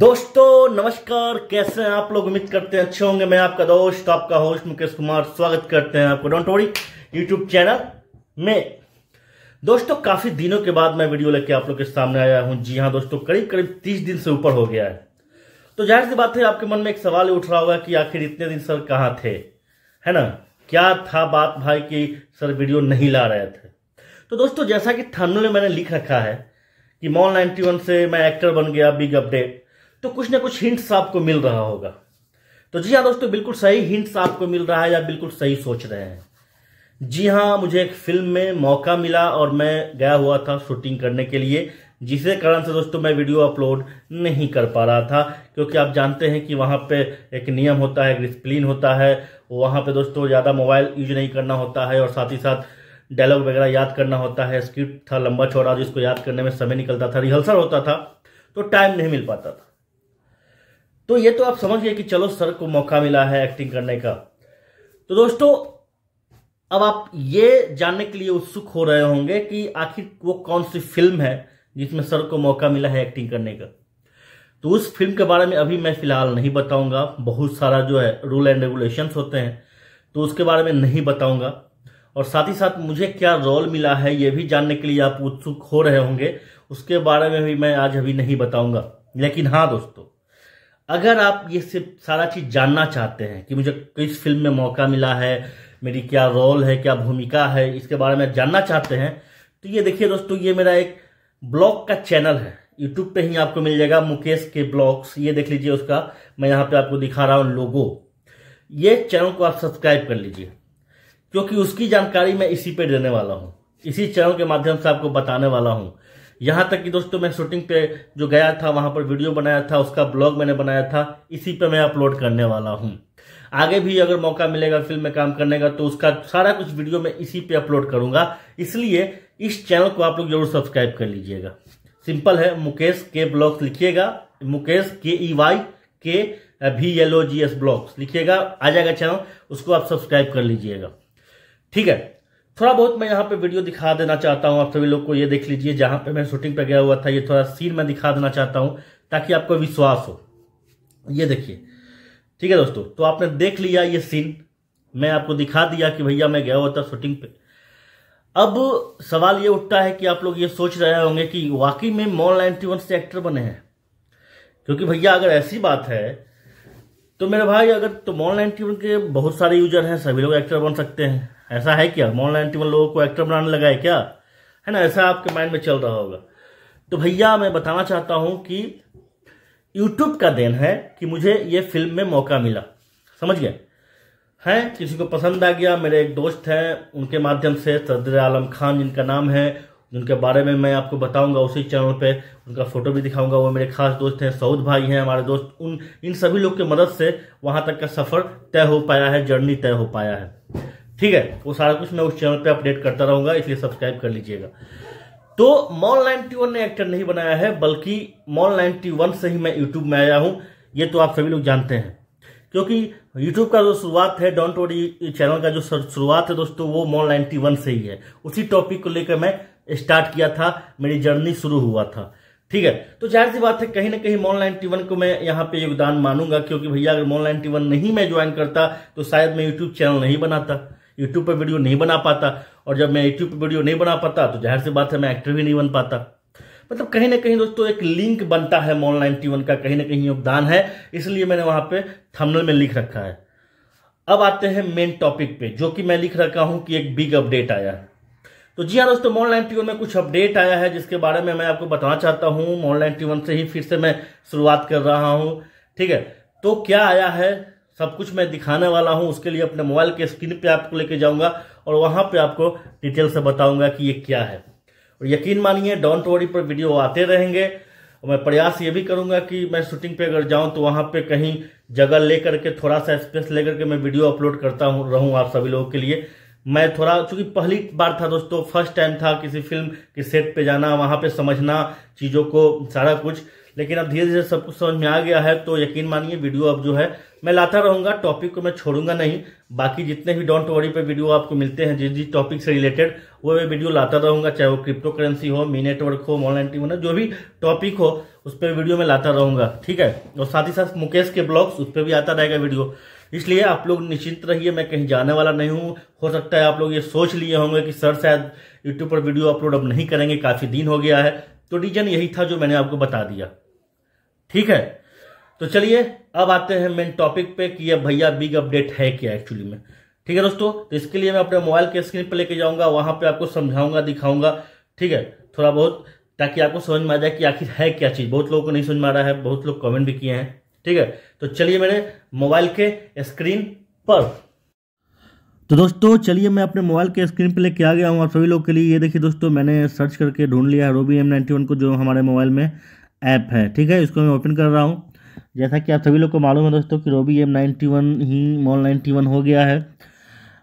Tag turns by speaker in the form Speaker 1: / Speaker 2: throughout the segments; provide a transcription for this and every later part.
Speaker 1: दोस्तों नमस्कार कैसे हैं आप लोग उम्मीद करते हैं अच्छे होंगे मैं आपका दोस्त आपका होस्ट मुकेश कुमार स्वागत करते हैं आपको डोंट वरी यूट्यूब चैनल में दोस्तों काफी दिनों के बाद मैं वीडियो लेके आप लोग के सामने आया हूं जी हाँ दोस्तों करीब करीब तीस दिन से ऊपर हो गया है तो जाहिर सी बात है आपके मन में एक सवाल उठ रहा होगा कि आखिर इतने दिन सर कहाँ थे है ना क्या था बात भाई कि सर वीडियो नहीं ला रहे थे तो दोस्तों जैसा कि थंबनेल में मैंने लिख रखा है कि मॉल 91 से मैं एक्टर बन गया बिग अपडेट तो कुछ ना कुछ हिंट्स आपको मिल रहा होगा तो जी हाँ दोस्तों बिल्कुल सही हिंट्स आपको मिल रहा है या बिल्कुल सही सोच रहे हैं जी हाँ मुझे एक फिल्म में मौका मिला और मैं गया हुआ था शूटिंग करने के लिए जिसके कारण से दोस्तों मैं वीडियो अपलोड नहीं कर पा रहा था क्योंकि आप जानते हैं कि वहाँ पे एक नियम होता है एक होता है वहाँ पे दोस्तों ज़्यादा मोबाइल यूज नहीं करना होता है और साथ ही साथ डायलॉग वगैरह याद करना होता है स्क्रिप्ट था लंबा छोड़ा जिसको याद करने में समय निकलता था रिहर्सल होता था तो टाइम नहीं मिल पाता था तो ये तो आप समझ गए कि चलो सर को मौका मिला है एक्टिंग करने का तो दोस्तों अब आप ये जानने के लिए उत्सुक हो रहे होंगे कि आखिर वो कौन सी फिल्म है जिसमें सर को मौका मिला है एक्टिंग करने का तो उस फिल्म के बारे में अभी मैं फिलहाल नहीं बताऊंगा बहुत सारा जो है रूल एंड रेगुलेशन होते हैं तो उसके बारे में नहीं बताऊंगा और साथ ही साथ मुझे क्या रोल मिला है ये भी जानने के लिए आप उत्सुक हो रहे होंगे उसके बारे में भी मैं आज अभी नहीं बताऊंगा लेकिन हाँ दोस्तों अगर आप ये सिर्फ सारा चीज जानना चाहते हैं कि मुझे किस फिल्म में मौका मिला है मेरी क्या रोल है क्या भूमिका है इसके बारे में जानना चाहते हैं तो ये देखिए दोस्तों ये मेरा एक ब्लॉग का चैनल है यूट्यूब पे ही आपको मिल जाएगा मुकेश के ब्लॉग्स ये देख लीजिए उसका मैं यहाँ पे आपको दिखा रहा हूँ लोगो ये चैनल को आप सब्सक्राइब कर लीजिए क्योंकि उसकी जानकारी मैं इसी पे देने वाला हूँ इसी चैनल के माध्यम से आपको बताने वाला हूँ यहां तक कि दोस्तों मैं शूटिंग पे जो गया था वहां पर वीडियो बनाया था उसका ब्लॉग मैंने बनाया था इसी पे मैं अपलोड करने वाला हूं आगे भी अगर मौका मिलेगा फिल्म में काम करने का तो उसका सारा कुछ वीडियो मैं इसी पे अपलोड करूंगा इसलिए इस चैनल को आप लोग जरूर सब्सक्राइब कर लीजिएगा सिंपल है मुकेश के ब्लॉग्स लिखिएगा मुकेश के ई वाई के भी L O G S blogs लिखिएगा आ जाएगा चैनल उसको आप सब्सक्राइब कर लीजिएगा ठीक है थोड़ा बहुत मैं यहाँ पे वीडियो दिखा देना चाहता हूँ आप सभी लोग को ये देख लीजिए जहां पे मैं शूटिंग पे गया हुआ था ये थोड़ा सीन मैं दिखा देना चाहता हूँ ताकि आपको विश्वास हो ये देखिए ठीक है दोस्तों तो आपने देख लिया ये सीन मैं आपको दिखा दिया कि भैया मैं गया हुआ था शूटिंग पे अब सवाल ये उठता है कि आप लोग ये सोच रहे होंगे कि वाकई में मॉल नाइनटी से एक्टर बने हैं क्योंकि भैया अगर ऐसी बात है तो मेरे भाई अगर तो ऑनलाइन नाइनटी के बहुत सारे यूजर हैं सभी लोग एक्टर बन सकते हैं ऐसा है क्या ऑनलाइन नाइनटी लोगों को एक्टर बनाने लगा है क्या है ना ऐसा आपके माइंड में चल रहा होगा तो भैया मैं बताना चाहता हूं कि यूट्यूब का देन है कि मुझे ये फिल्म में मौका मिला समझ गए हैं किसी को पसंद आ गया मेरे एक दोस्त हैं उनके माध्यम से सदर आलम खान जिनका नाम है जिनके बारे में मैं आपको बताऊंगा उसी चैनल पे उनका फोटो भी दिखाऊंगा वो मेरे खास दोस्त हैं सऊद भाई हैं हमारे दोस्त उन इन सभी लोग की मदद से वहां तक का सफर तय हो पाया है जर्नी तय हो पाया है ठीक है वो सारा कुछ मैं उस चैनल पे अपडेट करता रहूंगा इसलिए सब्सक्राइब कर लीजिएगा तो मॉल नाइनटी ने एक्टर नहीं बनाया है बल्कि मॉल नाइनटी से ही मैं यूट्यूब में आया हूँ ये तो आप सभी लोग जानते हैं क्योंकि यूट्यूब का जो शुरुआत है डोंट वरी चैनल का जो शुरुआत है दोस्तों वो मॉल नाइन्टी वन से ही है उसी टॉपिक को लेकर मैं स्टार्ट किया था मेरी जर्नी शुरू हुआ था ठीक है तो जाहिर सी बात है कहीं ना कहीं मॉल नाइनटी वन को मैं यहाँ पे योगदान मानूंगा क्योंकि भैया अगर मॉल नाइनटी वन नहीं मैं ज्वाइन करता तो शायद मैं यूट्यूब चैनल नहीं बनाता यूट्यूब पर वीडियो नहीं बना पाता और जब मैं यूट्यूब पर वीडियो नहीं बना पाता तो जाहिर सी बात है मैं एक्टर भी नहीं बन पाता मतलब कहीं ना कहीं दोस्तों एक लिंक बनता है मॉल नाइनटी वन का कहीं ना कहीं योगदान है इसलिए मैंने वहां पे थंबनेल में लिख रखा है अब आते हैं मेन टॉपिक पे जो कि मैं लिख रखा हूं कि एक बिग अपडेट आया है तो जी हाँ दोस्तों मॉल नाइनटी में कुछ अपडेट आया है जिसके बारे में मैं आपको बताना चाहता हूँ मॉल नाइनटी से ही फिर से मैं शुरुआत कर रहा हूँ ठीक है तो क्या आया है सब कुछ मैं दिखाने वाला हूं उसके लिए अपने मोबाइल के स्क्रीन पे आपको लेके जाऊंगा और वहां पे आपको डिटेल से बताऊंगा कि ये क्या है यकीन मानिए डोंट वरी पर वीडियो आते रहेंगे मैं प्रयास ये भी करूंगा कि मैं शूटिंग पे अगर जाऊं तो वहां पे कहीं जगह लेकर के थोड़ा सा स्पेस लेकर के मैं वीडियो अपलोड करता रहूं आप सभी लोगों के लिए मैं थोड़ा चूंकि पहली बार था दोस्तों फर्स्ट टाइम था किसी फिल्म के सेट पे जाना वहां पे समझना चीज़ों को सारा कुछ लेकिन अब धीरे धीरे सब कुछ समझ में आ गया है तो यकीन मानिए वीडियो अब जो है मैं लाता रहूंगा टॉपिक को मैं छोड़ूंगा नहीं बाकी जितने भी डोंट वरी पे वीडियो आपको मिलते हैं जिस जिस टॉपिक से रिलेटेड वो मैं वीडियो लाता रहूंगा चाहे वो क्रिप्टो करेंसी हो मी नेटवर्क हो मॉनिटरिंग हो जो भी टॉपिक हो उस पर वीडियो मैं लाता रहूंगा ठीक है और साथ ही साथ मुकेश के ब्लॉग्स उस पर भी आता रहेगा वीडियो इसलिए आप लोग निश्चिंत रहिए मैं कहीं जाने वाला नहीं हूँ हो सकता है आप लोग ये सोच लिए होंगे कि सर शायद यूट्यूब पर वीडियो अपलोड अब नहीं करेंगे काफ़ी दिन हो गया है तो रीजन यही था जो मैंने आपको बता दिया ठीक है तो चलिए अब आते हैं मेन टॉपिक पे कि यह भैया बिग अपडेट है क्या एक्चुअली में ठीक है दोस्तों तो इसके लिए मैं अपने मोबाइल के स्क्रीन पर लेके जाऊंगा वहां पे आपको समझाऊंगा दिखाऊंगा ठीक है थोड़ा बहुत ताकि आपको समझ में आ जाए कि आखिर है क्या चीज़ बहुत लोगों को नहीं समझ में आ रहा है बहुत लोग कमेंट भी किए हैं ठीक है तो चलिए मेरे मोबाइल के स्क्रीन पर तो दोस्तों चलिए मैं अपने मोबाइल के स्क्रीन पर लेके आ गया हूँ आप सभी लोग के लिए ये देखिए दोस्तों मैंने सर्च करके ढूंढ लिया है रोबी एम नाइन्टी वन को जो हमारे मोबाइल में ऐप है ठीक है इसको मैं ओपन कर रहा हूँ जैसा कि आप सभी लोग को मालूम है दोस्तों कि रोबी एम नाइन्टी वन ही मॉल नाइन्टी वन हो गया है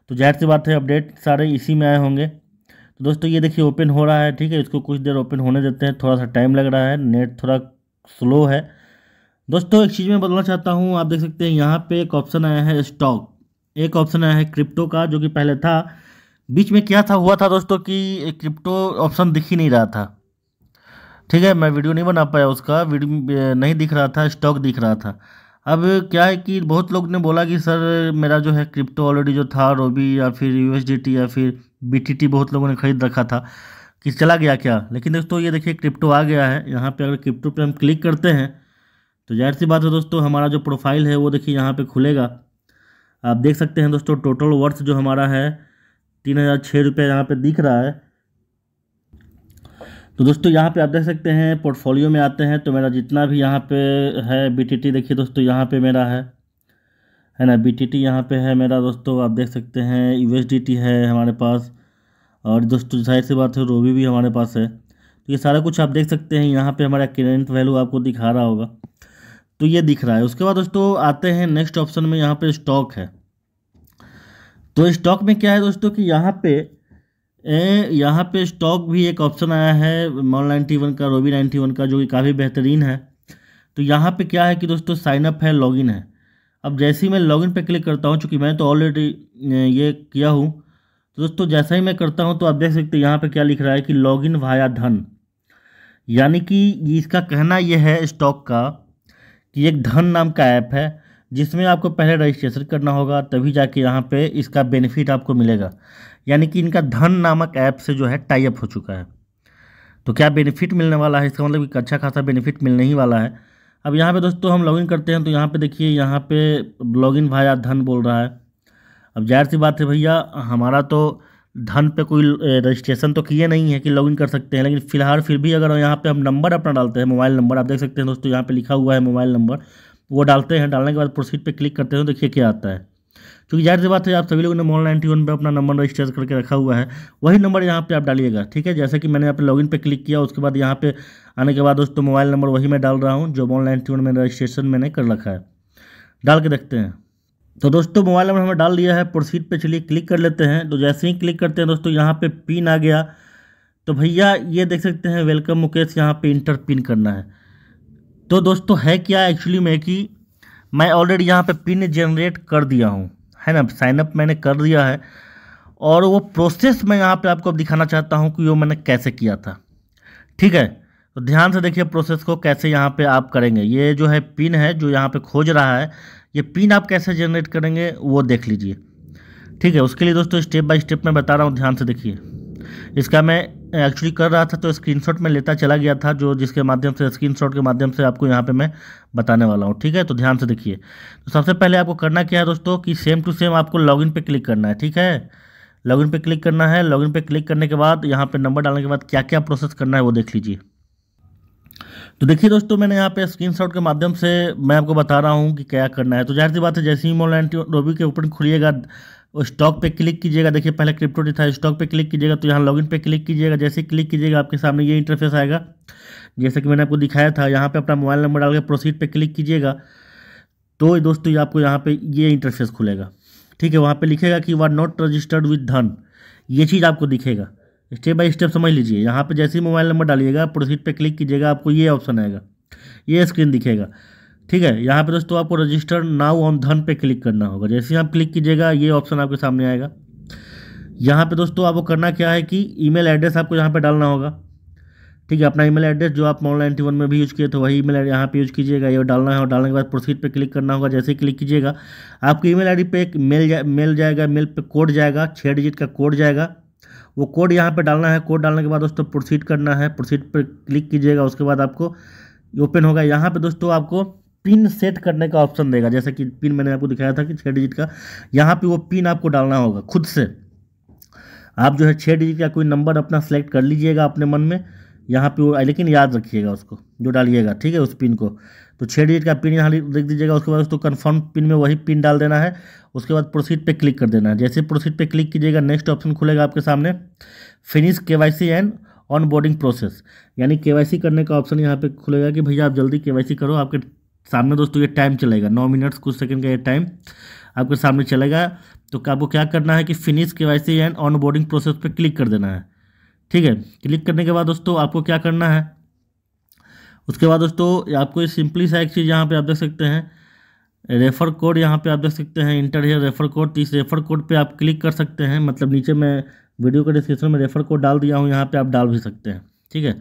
Speaker 1: तो जाहिर सी बात है अपडेट सारे इसी में आए होंगे तो दोस्तों ये देखिए ओपन हो रहा है ठीक है इसको कुछ देर ओपन होने देते हैं थोड़ा सा टाइम लग रहा है नेट थोड़ा स्लो है दोस्तों एक चीज़ में बताना चाहता हूँ आप देख सकते हैं यहाँ पे एक ऑप्शन आया है स्टॉक एक ऑप्शन आया है क्रिप्टो का जो कि पहले था बीच में क्या था हुआ था दोस्तों कि क्रिप्टो ऑप्शन दिख ही नहीं रहा था ठीक है मैं वीडियो नहीं बना पाया उसका वीडियो नहीं दिख रहा था स्टॉक दिख रहा था अब क्या है कि बहुत लोग ने बोला कि सर मेरा जो है क्रिप्टो ऑलरेडी जो था रोबी या फिर यू या फिर बी बहुत लोगों ने खरीद रखा था कि चला गया क्या लेकिन दोस्तों ये देखिए क्रिप्टो आ गया है यहाँ पे अगर क्रिप्टो पे हम क्लिक करते हैं तो जाहिर सी बात है दोस्तों हमारा जो प्रोफाइल है वो देखिए यहाँ पे खुलेगा आप देख सकते हैं दोस्तों टोटल वर्थ जो हमारा है तीन हज़ार छः रुपये यहाँ पर दिख रहा है तो दोस्तों यहाँ पे आप देख सकते हैं पोर्टफोलियो में आते हैं तो मेरा जितना भी यहाँ पे है टी देखिए दोस्तों यहाँ पे मेरा है है ना बी टी टी यहाँ पर है मेरा दोस्तों आप देख सकते हैं टी है हमारे पास और दोस्तों जाहिर सी बात है रोबी भी हमारे पास है तो ये सारा कुछ आप देख सकते हैं यहाँ पर हमारा करेंट वैल्यू आपको दिखा रहा होगा तो ये दिख रहा है उसके बाद दोस्तों आते हैं नेक्स्ट ऑप्शन में यहाँ पे स्टॉक है तो स्टॉक में क्या है दोस्तों कि यहाँ पे ए, यहाँ पे स्टॉक भी एक ऑप्शन आया है मॉल नाइन्टी वन का रोबी नाइन्टी वन का जो कि काफ़ी बेहतरीन है तो यहाँ पे क्या है कि दोस्तों साइनअप है लॉगिन है अब जैसे ही मैं लॉगिन पे क्लिक करता हूँ चूँकि मैं तो ऑलरेडी ये किया हूँ तो दोस्तों जैसा ही मैं करता हूँ तो आप देख सकते यहाँ पे क्या लिख रहा है कि लॉगिन भाया धन यानी कि इसका कहना यह है स्टॉक का कि एक धन नाम का ऐप है जिसमें आपको पहले रजिस्ट्रेशन करना होगा तभी जाके यहाँ पे इसका बेनिफिट आपको मिलेगा यानी कि इनका धन नामक ऐप से जो है टाइप हो चुका है तो क्या बेनिफिट मिलने वाला है इसका मतलब एक अच्छा खासा बेनिफिट मिलने ही वाला है अब यहाँ पे दोस्तों हम लॉगिन करते हैं तो यहाँ पे देखिए यहाँ पे लॉगिन भाया धन बोल रहा है अब जाहिर सी बात है भैया हमारा तो धन पे कोई रजिस्ट्रेशन तो किए नहीं है कि लॉगिन कर सकते हैं लेकिन फिलहाल फिर भी अगर यहाँ पे हम नंबर अपना डालते हैं मोबाइल नंबर आप देख सकते हैं दोस्तों यहाँ पे लिखा हुआ है मोबाइल नंबर वो डालते हैं डालने के बाद प्रोसीड पे क्लिक करते हैं तो देखिए क्या आता है क्योंकि जाहिर सी बात है आप सभी लोगों ने मॉल नाइन्टी वन पर अपना नंबर रजिस्टर करके रखा हुआ है वही नंबर यहाँ पर आप डालिएगा ठीक है जैसे कि मैंने यहाँ पर लॉगिन पर क्लिक किया उसके बाद यहाँ पर आने के बाद दोस्तों मोबाइल नंबर वही मैं डाल रहा हूँ जो मॉल नाइन्टी वन में रजिस्ट्रेशन मैंने कर रखा है डाल के देखते हैं तो दोस्तों मोबाइल नंबर हमें डाल दिया है प्रोसीड पे चलिए क्लिक कर लेते हैं तो जैसे ही क्लिक करते हैं दोस्तों यहाँ पे पिन आ गया तो भैया ये देख सकते हैं वेलकम मुकेश यहाँ पे इंटर पिन करना है तो दोस्तों है क्या एक्चुअली में कि मैं ऑलरेडी यहाँ पे पिन जनरेट कर दिया हूँ है ना साइनअप मैंने कर दिया है और वो प्रोसेस मैं यहाँ पर आपको दिखाना चाहता हूँ कि वो मैंने कैसे किया था ठीक है तो ध्यान से देखिए प्रोसेस को कैसे यहाँ पे आप करेंगे ये जो है पिन है जो यहाँ पे खोज रहा है ये पिन आप कैसे जनरेट करेंगे वो देख लीजिए ठीक है उसके लिए दोस्तों स्टेप बाय स्टेप मैं बता रहा हूँ ध्यान से देखिए इसका मैं एक्चुअली कर रहा था तो स्क्रीनशॉट में लेता चला गया था जो जिसके माध्यम से स्क्रीनशॉट के माध्यम से आपको यहाँ पे मैं बताने वाला हूँ ठीक है तो ध्यान से देखिए तो सबसे पहले आपको करना क्या है दोस्तों कि सेम टू सेम आपको लॉगिन पे क्लिक करना है ठीक है लॉगिन पे क्लिक करना है लॉगिन पे क्लिक करने के बाद यहाँ पे नंबर डालने के बाद क्या क्या प्रोसेस करना है वो देख लीजिए तो देखिए दोस्तों मैंने यहाँ पे स्क्रीनशॉट के माध्यम से मैं आपको बता रहा हूँ कि क्या करना है तो जाहिर सी बात है जैसे ही मोल रोबी के ओपन खुलिएगा स्टॉक पे क्लिक कीजिएगा देखिए पहले क्रिप्टो था स्टॉक पे क्लिक कीजिएगा तो यहाँ लॉगिन पे क्लिक कीजिएगा जैसे ही क्लिक कीजिएगा आपके सामने ये इंटरफेस आएगा जैसे कि मैंने आपको दिखाया था यहाँ पे अपना मोबाइल नंबर डाल के प्रोसीड पे क्लिक कीजिएगा तो दोस्तों आपको यहाँ पे ये इंटरफेस खुलेगा ठीक है वहाँ पे लिखेगा कि you are not registered with धन ये चीज़ आपको दिखेगा स्टेप बाय स्टेप समझ लीजिए यहाँ पे जैसे ही मोबाइल नंबर डालिएगा प्रोसीड पे क्लिक कीजिएगा आपको ये ऑप्शन आएगा ये स्क्रीन दिखेगा ठीक है यहाँ पे दोस्तों आपको रजिस्टर नाउ ऑन धन पे क्लिक करना होगा जैसे ही आप क्लिक कीजिएगा ये ऑप्शन आपके सामने आएगा यहाँ पे दोस्तों आपको करना क्या है कि ई एड्रेस आपको यहाँ पर डालना होगा ठीक है अपना ई एड्रेस जो आप ऑनलाइन टी वन में भी यूज़ किए थे वही ई मेल यहाँ पर यूज़ कीजिएगा ये डालना है और डालने के बाद प्रोसीड पर क्लिक करना होगा जैसे ही क्लिक कीजिएगा आपकी ईमेल आईडी पे एक मेल जा मेल जाएगा मेल पर कोड जाएगा छः डिजिट का कोड जाएगा वो कोड यहाँ पर डालना है कोड डालने के बाद दोस्तों प्रोसीड करना है प्रोसीड पर क्लिक कीजिएगा उसके बाद आपको ओपन होगा यहाँ पर दोस्तों आपको पिन सेट करने का ऑप्शन देगा जैसे कि पिन मैंने आपको दिखाया था कि छः डिजिट का यहाँ पे वो पिन आपको डालना होगा खुद से आप जो है छः डिजिट का कोई नंबर अपना सेलेक्ट कर लीजिएगा अपने मन में यहाँ पे वो लेकिन याद रखिएगा उसको जो डालिएगा ठीक है उस पिन को तो छः डिजिट का पिन यहाँ लिख दीजिएगा उसके बाद उसको कन्फर्म पिन में वही पिन डाल देना है उसके बाद प्रोसीड पे क्लिक कर देना है जैसे प्रोसीड पे क्लिक कीजिएगा नेक्स्ट ऑप्शन खुलेगा आपके सामने finish K Y C and onboarding process यानी के करने का ऑप्शन यहाँ पे खुलेगा कि भैया आप जल्दी के करो आपके सामने दोस्तों ये टाइम चलेगा नौ मिनट्स कुछ सेकंड का ये टाइम आपके सामने चलेगा तो आपको क्या करना है कि finish K Y C and onboarding process पर क्लिक कर देना है ठीक है क्लिक करने के बाद दोस्तों आपको क्या करना है उसके बाद दोस्तों आपको सिंपली सा एक चीज़ यहाँ पे आप देख सकते हैं रेफ़र कोड यहाँ पे आप देख सकते हैं इंटर हियर रेफ़र कोड इस रेफ़र कोड पे आप क्लिक कर सकते हैं मतलब नीचे मैं वीडियो के डिस्क्रिप्शन में रेफ़र कोड डाल दिया हूँ यहाँ पे आप डाल भी सकते हैं ठीक है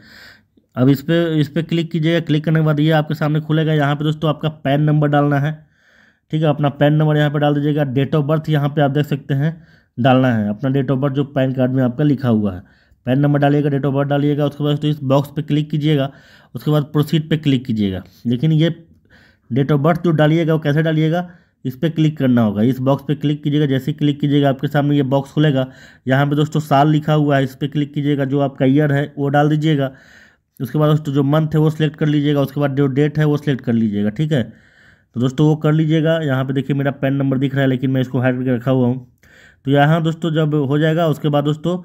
Speaker 1: अब इस पर इस पर क्लिक कीजिएगा क्लिक करने के बाद ये आपके सामने खुलेगा यहाँ पर दोस्तों आपका पैन नंबर डालना है ठीक है अपना पैन नंबर यहाँ पर डाल दीजिएगा डेट ऑफ बर्थ यहाँ पर आप देख सकते हैं डालना है अपना डेट ऑफ बर्थ जो पैन कार्ड में आपका लिखा हुआ है पैन नंबर डालिएगा डेट ऑफ बर्थ डालिएगा उसके बाद तो इस बॉक्स पे क्लिक कीजिएगा उसके बाद प्रोसीड पे क्लिक कीजिएगा लेकिन ये डेट ऑफ बर्थ जो डालिएगा वो कैसे डालिएगा इस पर क्लिक करना होगा इस बॉक्स पे क्लिक कीजिएगा जैसे क्लिक कीजिएगा आपके सामने ये बॉक्स खुलेगा यहाँ पे दोस्तों साल लिखा हुआ है इस पर क्लिक कीजिएगा जो आपका ईयर है वो डाल दीजिएगा उसके बाद दोस्तों जो मंथ है वो सिलेक्ट कर लीजिएगा उसके बाद जो डेट है वो सिलेक्ट कर लीजिएगा ठीक है तो दोस्तों वो कर लीजिएगा यहाँ पर देखिए मेरा पेन नंबर दिख रहा है लेकिन मैं इसको हाइड करके रखा हुआ हूँ तो यहाँ दोस्तों जब हो जाएगा उसके बाद दोस्तों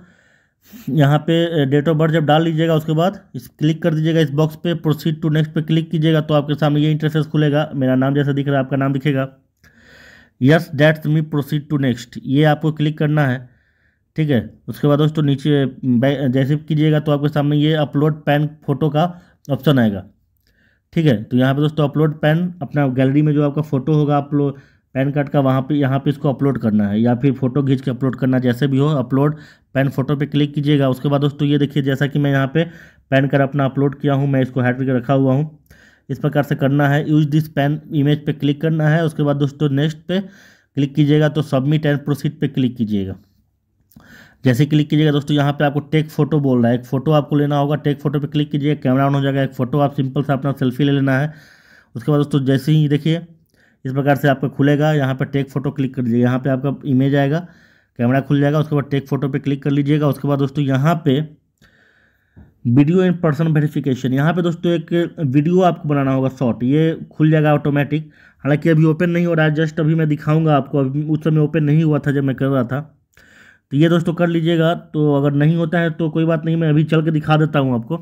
Speaker 1: यहाँ पे डेट ऑफ बर्थ जब डाल लीजिएगा उसके बाद इस क्लिक कर दीजिएगा इस बॉक्स पे प्रोसीड टू नेक्स्ट पे क्लिक कीजिएगा तो आपके सामने ये इंटरफेस खुलेगा मेरा नाम जैसा दिख रहा है आपका नाम दिखेगा yes that's me proceed to next ये आपको क्लिक करना है ठीक है उसके बाद दोस्तों नीचे जैसे कीजिएगा तो आपके सामने ये अपलोड पैन फोटो का ऑप्शन आएगा ठीक है तो यहाँ पर दोस्तों अपलोड पैन अपना गैलरी में जो आपका फ़ोटो होगा अपलोड पैन कार्ड का वहाँ पे यहाँ पे इसको अपलोड करना है या फिर फ़ोटो खींच के अपलोड करना जैसे भी हो अपलोड पैन फोटो पे क्लिक कीजिएगा उसके बाद दोस्तों ये देखिए जैसा कि मैं यहाँ पे पैन कर अपना अपलोड किया हूँ मैं इसको हैड करके रखा हुआ हूँ इस प्रकार से करना है यूज दिस पैन इमेज पे क्लिक करना है उसके बाद दोस्तों नेक्स्ट पे क्लिक कीजिएगा तो सबमिट एंड प्रोसीड पे क्लिक कीजिएगा जैसे क्लिक कीजिएगा दोस्तों यहाँ पे आपको टेक फोटो बोल रहा है एक फोटो आपको लेना होगा टेक फोटो पे क्लिक कीजिएगा कैमरा ऑन हो जाएगा एक फोटो आप सिंपल से अपना सेल्फी ले लेना है उसके बाद दोस्तों जैसे ही देखिए इस प्रकार से आपका खुलेगा यहाँ पर टेक फोटो क्लिक कर दीजिएगा यहाँ पर आपका इमेज आएगा कैमरा खुल जाएगा उसके बाद टेक फोटो पे क्लिक कर लीजिएगा उसके बाद दोस्तों यहाँ पे वीडियो इन पर्सन वेरिफिकेशन यहाँ पे दोस्तों एक वीडियो आपको बनाना होगा शॉर्ट ये खुल जाएगा ऑटोमेटिक हालांकि अभी ओपन नहीं हो रहा है जस्ट अभी मैं दिखाऊंगा आपको अभी उस समय ओपन नहीं हुआ था जब मैं कर रहा था तो ये दोस्तों कर लीजिएगा तो अगर नहीं होता है तो कोई बात नहीं मैं अभी चल के दिखा देता हूँ आपको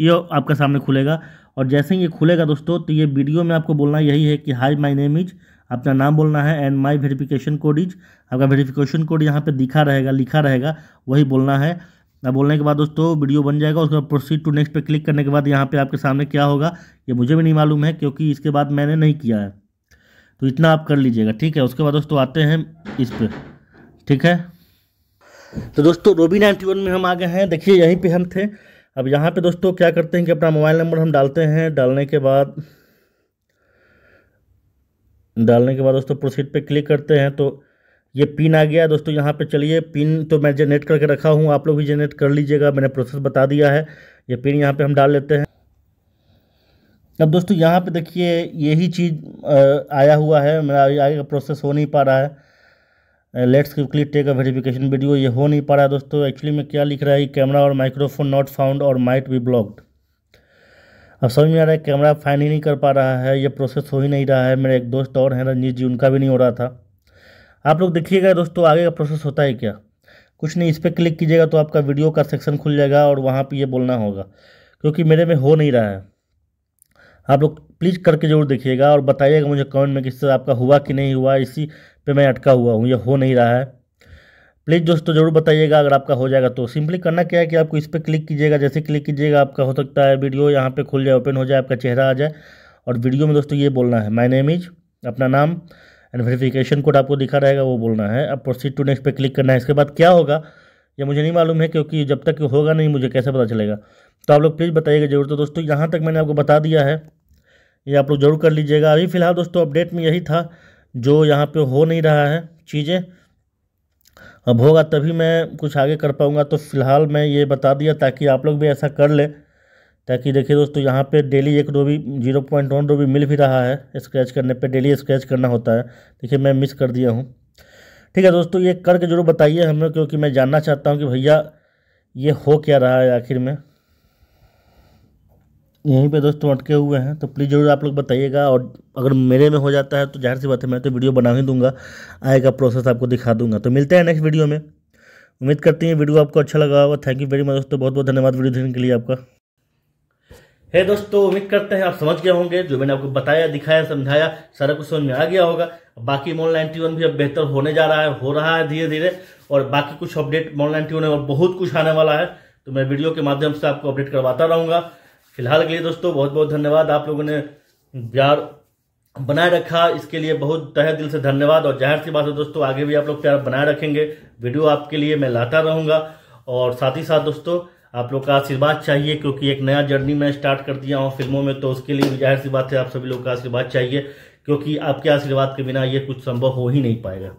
Speaker 1: ये आपका सामने खुलेगा और जैसे ही ये खुलेगा दोस्तों तो ये वीडियो में आपको बोलना यही है कि हाई माई नेम इज़ अपना नाम बोलना है and my verification code is आपका वेरीफिकेशन कोड यहाँ पर दिखा रहेगा लिखा रहेगा वही बोलना है अब बोलने के बाद दोस्तों वीडियो बन जाएगा उसके बाद प्रोसीड टू नेक्स्ट पे क्लिक करने के बाद यहाँ पे आपके सामने क्या होगा ये मुझे भी नहीं मालूम है क्योंकि इसके बाद मैंने नहीं किया है तो इतना आप कर लीजिएगा ठीक है उसके बाद दोस्तों आते हैं इस पर ठीक है तो दोस्तों रोबी नाइन्टी वन में हम आ गए हैं देखिए यहीं पर हम थे अब यहाँ पर दोस्तों क्या करते हैं कि अपना मोबाइल नंबर हम डालते हैं डालने के बाद डालने के बाद दोस्तों प्रोसीड पे क्लिक करते हैं तो ये पिन आ गया दोस्तों यहाँ पे चलिए पिन तो मैं जनरेट करके रखा हूँ आप लोग भी जनरेट कर लीजिएगा मैंने प्रोसेस बता दिया है ये पिन यहाँ पे हम डाल लेते हैं अब दोस्तों यहाँ पे देखिए यही चीज़ आया हुआ है मेरा आगे का प्रोसेस हो नहीं पा रहा है let's click take a verification video ये हो नहीं पा रहा है दोस्तों एक्चुअली में क्या लिख रहा है कैमरा और माइक्रोफोन नॉट फाउंड और माइट बी ब्लॉक्ड अब समझ में आ रहा है कैमरा फाइन ही नहीं कर पा रहा है ये प्रोसेस हो ही नहीं रहा है मेरे एक दोस्त और हैं रंजीत जी उनका भी नहीं हो रहा था आप लोग देखिएगा दोस्तों आगे का प्रोसेस होता है क्या कुछ नहीं इस पर क्लिक कीजिएगा तो आपका वीडियो का सेक्शन खुल जाएगा और वहाँ पर ये बोलना होगा क्योंकि मेरे में हो नहीं रहा है आप लोग प्लीज़ करके ज़रूर देखिएगा और बताइएगा मुझे कमेंट में तरह आपका हुआ कि नहीं हुआ इसी पे मैं अटका हुआ हूँ ये हो नहीं रहा है प्लीज़ दोस्तों ज़रूर बताइएगा अगर आपका हो जाएगा तो सिंपली करना क्या है कि आपको इस पर क्लिक कीजिएगा जैसे क्लिक कीजिएगा आपका हो सकता है वीडियो यहाँ पे खुल जाए ओपन हो जाए आपका चेहरा आ जाए और वीडियो में दोस्तों ये बोलना है माई नेम इज अपना नाम एंड वेरिफिकेशन कोड आपको दिखा रहेगा वो बोलना है अब प्रोसीड टू नेक्स्ट पर क्लिक करना है इसके बाद क्या होगा ये मुझे नहीं मालूम है क्योंकि जब तक होगा नहीं मुझे कैसे पता चलेगा तो आप लोग प्लीज़ बताइएगा जरूर तो दोस्तों यहाँ तक मैंने आपको बता दिया है ये आप लोग जरूर कर लीजिएगा अभी फ़िलहाल दोस्तों अपडेट में यही था जो यहाँ पर हो नहीं रहा है चीज़ें अब होगा तभी मैं कुछ आगे कर पाऊँगा तो फ़िलहाल मैं ये बता दिया ताकि आप लोग भी ऐसा कर लें ताकि देखिए दोस्तों यहाँ पे डेली एक रोबी जीरो पॉइंट वन रोबी मिल भी रहा है स्क्रैच करने पे डेली स्क्रैच करना होता है देखिए मैं मिस कर दिया हूँ ठीक है दोस्तों ये करके जरूर बताइए हमें क्योंकि मैं जानना चाहता हूँ कि भैया ये हो क्या रहा है आखिर में यहीं पे दोस्तों अटके हुए हैं तो प्लीज़ ज़रूर आप लोग बताइएगा और अगर मेरे में हो जाता है तो जाहिर सी बात है मैं तो वीडियो बना ही दूंगा आएगा प्रोसेस आपको दिखा दूंगा तो मिलते हैं नेक्स्ट वीडियो में उम्मीद करती हैं वीडियो आपको अच्छा लगा होगा थैंक यू वेरी मच दोस्तों बहुत बहुत धन्यवाद वीडियो देखने के लिए आपका हे hey दोस्तों उम्मीद करते हैं आप समझ गए होंगे जो मैंने आपको बताया दिखाया समझाया सारा कुछ समझ में आ गया होगा बाकी मॉल नाइनटी वन भी अब बेहतर होने जा रहा है हो रहा है धीरे धीरे और बाकी कुछ अपडेट मॉल नाइनटी वन और बहुत कुछ आने वाला है तो मैं वीडियो के माध्यम से आपको अपडेट करवाता रहूंगा फिलहाल के लिए दोस्तों बहुत बहुत धन्यवाद आप लोगों ने प्यार बनाए रखा इसके लिए बहुत तहे दिल से धन्यवाद और जाहिर सी बात है दोस्तों आगे भी आप लोग प्यार बनाए रखेंगे वीडियो आपके लिए मैं लाता रहूंगा और साथ ही साथ दोस्तों आप लोग का आशीर्वाद चाहिए क्योंकि एक नया जर्नी मैं स्टार्ट कर दिया हूँ फिल्मों में तो उसके लिए जाहिर सी बात है आप सभी लोग का आशीर्वाद चाहिए क्योंकि आपके आशीर्वाद के बिना ये कुछ संभव हो ही नहीं पाएगा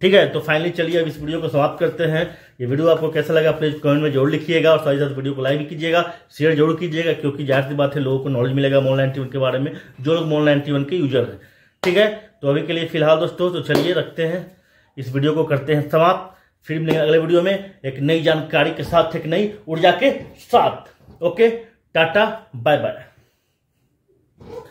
Speaker 1: ठीक है तो फाइनली चलिए अब इस वीडियो को समाप्त करते हैं ये वीडियो आपको कैसा लगा प्लीज कमेंट में जरूर लिखिएगा और साथ ही साथ वीडियो को लाइक कीजिएगा शेयर जरूर कीजिएगा क्योंकि जाहिर सी बात है लोगों को नॉलेज मिलेगा मोन नाइनटी के बारे में जो लोग मोन नाइनटी के यूजर हैं ठीक है तो अभी के लिए फिलहाल दोस्तों तो चलिए रखते हैं इस वीडियो को करते हैं समाप्त फिर मिलेंगे अगले वीडियो में एक नई जानकारी के साथ एक नई ऊर्जा के साथ ओके टाटा बाय बाय